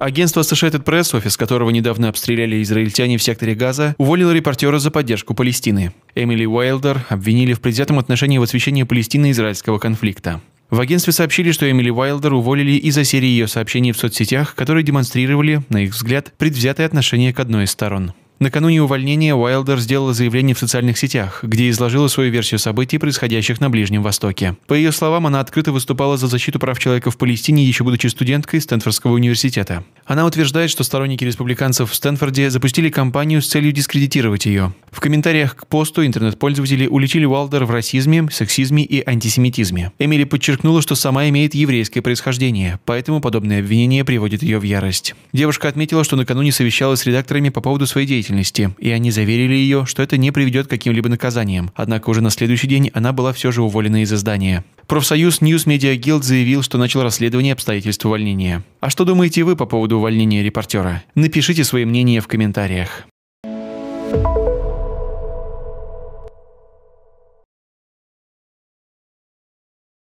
Агентство Associated Press, офис которого недавно обстреляли израильтяне в секторе Газа, уволило репортера за поддержку Палестины. Эмили Уайлдер обвинили в предвзятом отношении в освещении Палестино-израильского конфликта. В агентстве сообщили, что Эмили Уайлдер уволили из-за серии ее сообщений в соцсетях, которые демонстрировали, на их взгляд, предвзятое отношение к одной из сторон. Накануне увольнения Уайлдер сделала заявление в социальных сетях, где изложила свою версию событий, происходящих на Ближнем Востоке. По ее словам, она открыто выступала за защиту прав человека в Палестине, еще будучи студенткой Стэнфордского университета. Она утверждает, что сторонники республиканцев в Стэнфорде запустили кампанию с целью дискредитировать ее. В комментариях к посту интернет-пользователи уличили Уалдер в расизме, сексизме и антисемитизме. Эмили подчеркнула, что сама имеет еврейское происхождение, поэтому подобное обвинение приводит ее в ярость. Девушка отметила, что накануне совещалась с редакторами по поводу своей деятельности, и они заверили ее, что это не приведет к каким-либо наказаниям. Однако уже на следующий день она была все же уволена из издания. Профсоюз News Media Guild заявил, что начал расследование обстоятельств увольнения. А что думаете вы по поводу увольнения репортера? Напишите свои мнения в комментариях.